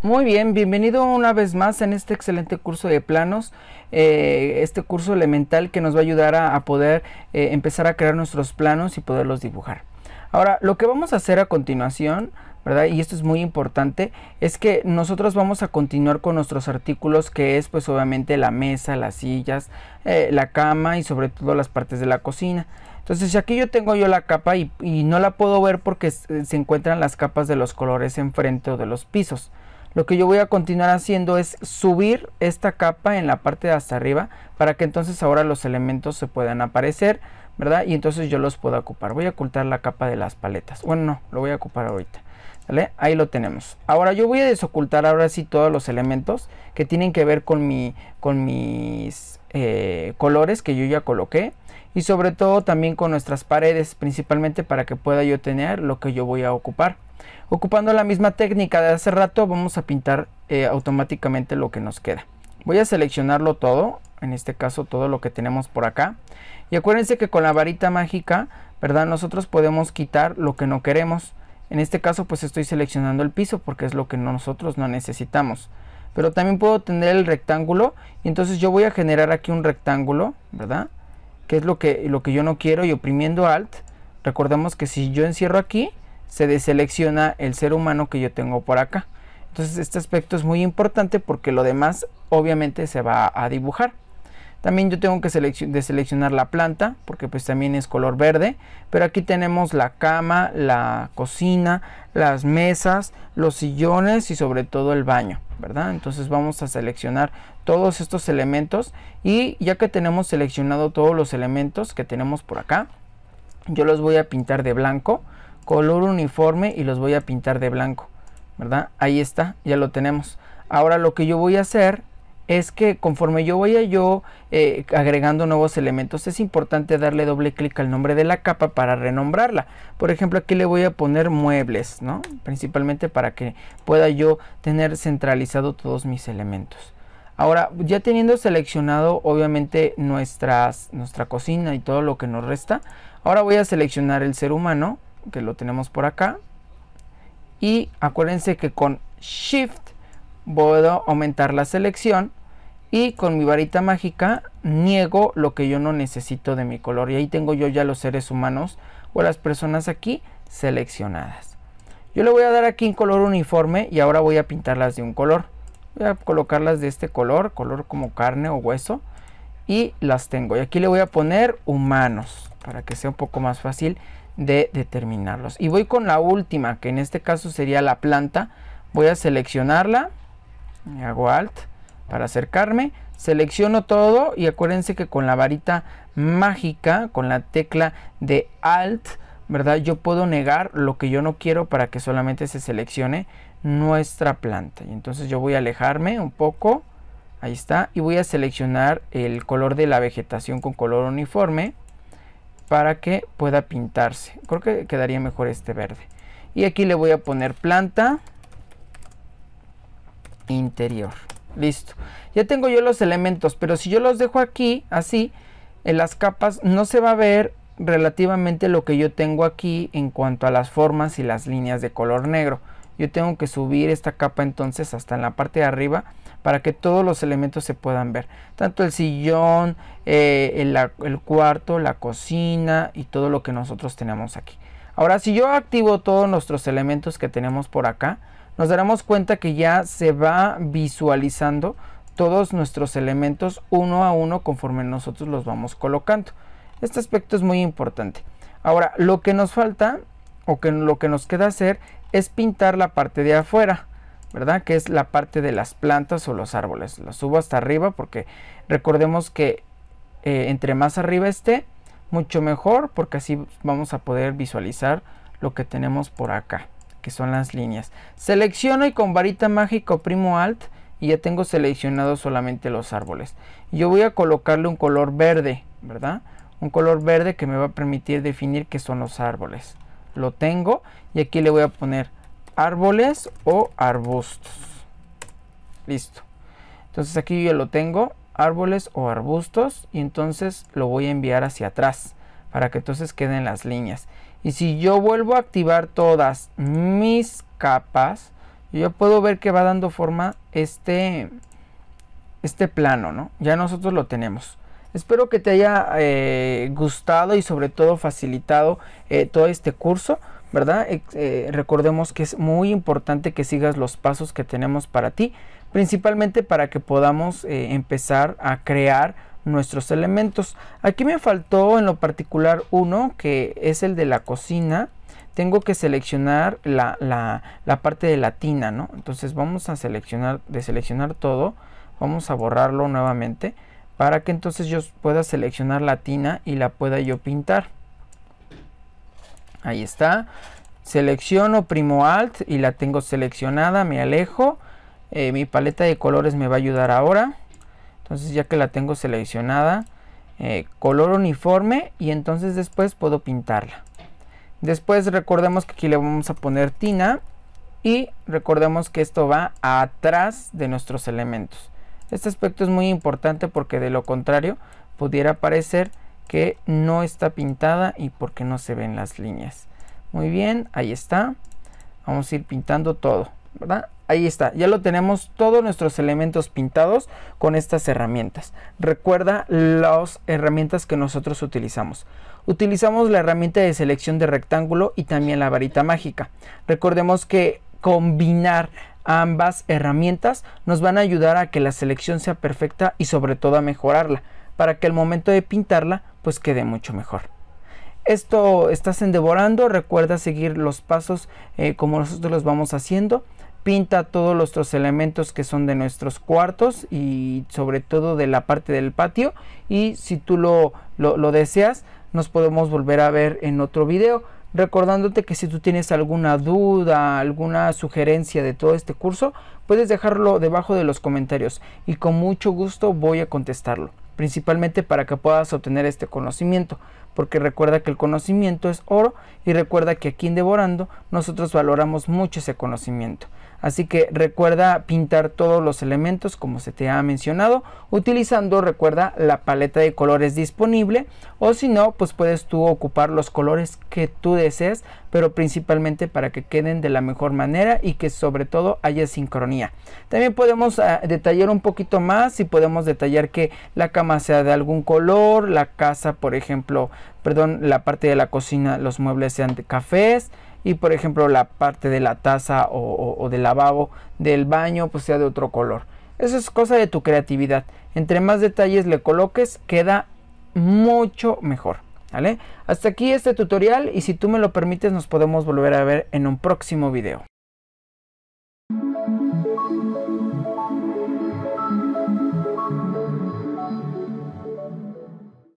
Muy bien, bienvenido una vez más en este excelente curso de planos, eh, este curso elemental que nos va a ayudar a, poder eh, empezar a crear nuestros planos y poderlos dibujar. Ahora, lo que vamos a hacer a continuación, ¿verdad? Y esto es muy importante, es que nosotros vamos a continuar con nuestros artículos, que es pues obviamente la mesa, las sillas, eh, la cama y sobre todo las partes de la cocina. Entonces aquí yo tengo yo la capa y, y no la puedo ver porque eh, se encuentran las capas de los colores enfrente o de los pisos lo que yo voy a continuar haciendo es subir esta capa en la parte de hasta arriba para que entonces ahora los elementos se puedan aparecer, ¿verdad? Y entonces yo los puedo ocupar. Voy a ocultar la capa de las paletas. Bueno, no, lo voy a ocupar ahorita. Ahí lo tenemos. Ahora yo voy a desocultar ahora sí todos los elementos que tienen que ver con, con mis eh, colores que yo ya coloqué. Y sobre todo también con nuestras paredes, principalmente para que pueda yo tener lo que yo voy a ocupar. Ocupando la misma técnica de hace rato vamos a pintar eh, automáticamente lo que nos queda. Voy a seleccionarlo todo, en este caso todo lo que tenemos por acá. Y acuérdense que con la varita mágica, ¿verdad? Nosotros podemos quitar lo que no queremos. En este caso pues estoy seleccionando el piso porque es lo que nosotros no necesitamos. Pero también puedo tener el rectángulo y entonces yo voy a generar aquí un rectángulo, ¿verdad? Que es lo que, lo que yo no quiero y oprimiendo Alt. Recordemos que si yo encierro aquí, se deselecciona el ser humano que yo tengo por acá. Entonces este aspecto es muy importante porque lo demás obviamente se va a dibujar. También yo tengo que deseleccionar la planta porque pues también es color verde. Pero aquí tenemos la cama, la cocina, las mesas, los sillones y sobre todo el baño. ¿verdad? Entonces vamos a seleccionar todos estos elementos y ya que tenemos seleccionado todos los elementos que tenemos por acá, yo los voy a pintar de blanco color uniforme y los voy a pintar de blanco, ¿verdad? Ahí está, ya lo tenemos. Ahora lo que yo voy a hacer es que conforme yo vaya yo eh, agregando nuevos elementos es importante darle doble clic al nombre de la capa para renombrarla por ejemplo aquí le voy a poner muebles no principalmente para que pueda yo tener centralizado todos mis elementos ahora ya teniendo seleccionado obviamente nuestras nuestra cocina y todo lo que nos resta ahora voy a seleccionar el ser humano que lo tenemos por acá. Y acuérdense que con Shift puedo aumentar la selección y con mi varita mágica niego lo que yo no necesito de mi color. Y ahí tengo yo ya los seres humanos o las personas aquí seleccionadas. Yo le voy a dar aquí un color uniforme y ahora voy a pintarlas de un color. Voy a colocarlas de este color, color como carne o hueso. Y las tengo. Y aquí le voy a poner humanos para que sea un poco más fácil de determinarlos. Y voy con la última, que en este caso sería la planta. Voy a seleccionarla. Hago alt para acercarme. Selecciono todo y acuérdense que con la varita mágica, con la tecla de alt, ¿verdad? Yo puedo negar lo que yo no quiero para que solamente se seleccione nuestra planta. Y entonces yo voy a alejarme un poco. Ahí está. Y voy a seleccionar el color de la vegetación con color uniforme para que pueda pintarse. Creo que quedaría mejor este verde. Y aquí le voy a poner planta interior. Listo. Ya tengo yo los elementos, pero si yo los dejo aquí, así, en las capas, no se va a ver relativamente lo que yo tengo aquí en cuanto a las formas y las líneas de color negro yo tengo que subir esta capa entonces hasta en la parte de arriba para que todos los elementos se puedan ver. Tanto el sillón, eh, el, cuarto, la cocina y todo lo que nosotros tenemos aquí. Ahora, si yo activo todos nuestros elementos que tenemos por acá, nos daremos cuenta que ya se va visualizando todos nuestros elementos uno a uno conforme nosotros los vamos colocando. Este aspecto es muy importante. Ahora, lo que nos falta o que lo que nos queda hacer es pintar la parte de afuera, ¿verdad? Que es la parte de las plantas o los árboles. La subo hasta arriba porque recordemos que eh, entre más arriba esté, mucho mejor porque así vamos a poder visualizar lo que tenemos por acá, que son las líneas. Selecciono y con varita mágica primo Alt y ya tengo seleccionado solamente los árboles. Yo voy a colocarle un color verde, ¿verdad? Un color verde que me va a permitir definir qué son los árboles lo tengo y aquí le voy a poner árboles o arbustos listo entonces aquí yo lo tengo árboles o arbustos y entonces lo voy a enviar hacia atrás para que entonces queden las líneas y si yo vuelvo a activar todas mis capas yo puedo ver que va dando forma este este plano no ya nosotros lo tenemos Espero que te haya eh, gustado y sobre todo facilitado eh, todo este curso. ¿Verdad? Eh, recordemos que es muy importante que sigas los pasos que tenemos para ti, principalmente para que podamos empezar a crear nuestros elementos. Aquí me faltó en lo particular uno que es el de la cocina. Tengo que seleccionar la, la parte de la tina, ¿no? Entonces vamos a seleccionar, de seleccionar todo. Vamos a borrarlo nuevamente para que entonces yo pueda seleccionar la tina y la pueda yo pintar. Ahí está. Selecciono, primo alt y la tengo seleccionada, me alejo. Eh, mi paleta de colores me va a ayudar ahora. Entonces ya que la tengo seleccionada, eh, color uniforme y entonces después puedo pintarla. Después recordemos que aquí le vamos a poner tina y recordemos que esto va atrás de nuestros elementos. Este aspecto es muy importante porque de lo contrario pudiera parecer que no está pintada y porque no se ven las líneas. Muy bien, ahí está. Vamos a ir pintando todo, ¿verdad? Ahí está, ya lo tenemos todos nuestros elementos pintados con estas herramientas. Recuerda las herramientas que nosotros utilizamos. Utilizamos la herramienta de selección de rectángulo y también la varita mágica. Recordemos que combinar Ambas herramientas nos van a ayudar a que la selección sea perfecta y sobre todo a mejorarla, para que el momento de pintarla pues quede mucho mejor. Esto estás endevorando, recuerda seguir los pasos eh, como nosotros los vamos haciendo pinta todos otros elementos que son de nuestros cuartos y sobre todo de la parte del patio y si tú lo, lo, lo, deseas nos podemos volver a ver en otro video recordándote que si tú tienes alguna duda, alguna sugerencia de todo este curso, puedes dejarlo debajo de los comentarios y con mucho gusto voy a contestarlo, principalmente para que puedas obtener este conocimiento, porque recuerda que el conocimiento es oro y recuerda que aquí en Devorando nosotros valoramos mucho ese conocimiento. Así que recuerda pintar todos los elementos como se te ha mencionado, utilizando, recuerda, la paleta de colores disponible o si no, pues puedes tú ocupar los colores que tú desees, pero principalmente para que queden de la mejor manera y que sobre todo haya sincronía. También podemos ah, detallar un poquito más y podemos detallar que la cama sea de algún color, la casa, por ejemplo, perdón, la parte de la cocina, los muebles sean de cafés, y por ejemplo la parte de la taza o, del lavabo del baño pues sea de otro color. Eso es cosa de tu creatividad. Entre más detalles le coloques queda mucho mejor. ¿Vale? Hasta aquí este tutorial y si tú me lo permites nos podemos volver a ver en un próximo video.